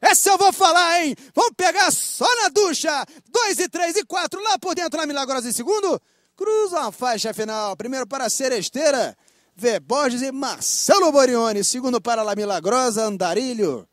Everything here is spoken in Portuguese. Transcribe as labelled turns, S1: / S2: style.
S1: Essa eu vou falar, hein? Vamos pegar só na ducha. Dois e três e quatro lá por dentro, na Milagrosa em segundo. Cruza a faixa final. Primeiro para Seresteira, V. Borges e Marcelo Borione. Segundo para La Milagrosa, Andarilho.